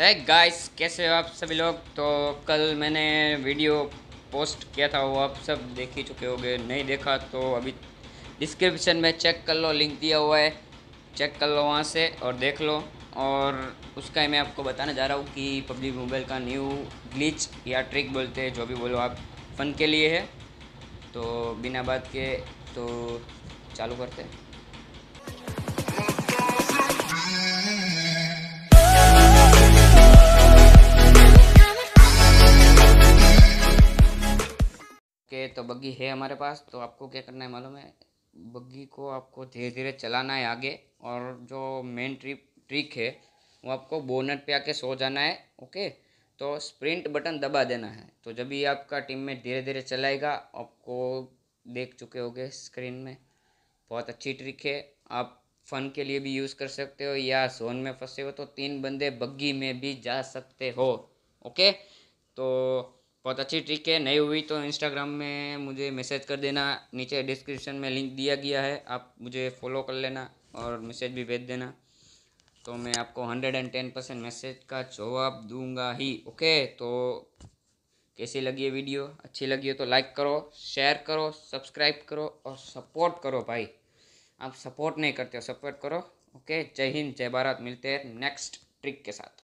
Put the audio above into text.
है गाइस कैसे हो आप सभी लोग तो कल मैंने वीडियो पोस्ट किया था वो आप सब देख ही चुके होंगे नहीं देखा तो अभी डिस्क्रिप्शन में चेक कर लो लिंक दिया हुआ है चेक कर लो वहाँ से और देख लो और उसका मैं आपको बताने जा रहा हूँ कि पब्लिक मोबाइल का न्यू ग्लिच या ट्रिक बोलते हैं जो भी बोलो आप फ़न के लिए है तो बिना बात के तो चालू करते हैं तो बग्गी है हमारे पास तो आपको क्या करना है मालूम है बग्गी को आपको धीरे धीरे चलाना है आगे और जो मेन ट्रिप ट्रिक है वो आपको बोनट पे आके सो जाना है ओके तो स्प्रिंट बटन दबा देना है तो जब भी आपका टीम में धीरे धीरे चलाएगा आपको देख चुके हो स्क्रीन में बहुत अच्छी ट्रिक है आप फन के लिए भी यूज़ कर सकते हो या जोन में फंसे हो तो तीन बंदे बग्गी में भी जा सकते हो ओके तो बहुत अच्छी ट्रिक है नई हुई तो इंस्टाग्राम में मुझे मैसेज कर देना नीचे डिस्क्रिप्शन में लिंक दिया गया है आप मुझे फॉलो कर लेना और मैसेज भी भेज देना तो मैं आपको hundred and ten percent message का जवाब दूंगा ही ओके तो कैसी लगी है वीडियो अच्छी लगी हो तो लाइक करो शेयर करो सब्सक्राइब करो और सपोर्ट करो भाई आप सपोर्ट नहीं करते हो सपोर्ट करो ओके जय हिंद जय भारत मिलते हैं नेक्स्ट ट्रिक के साथ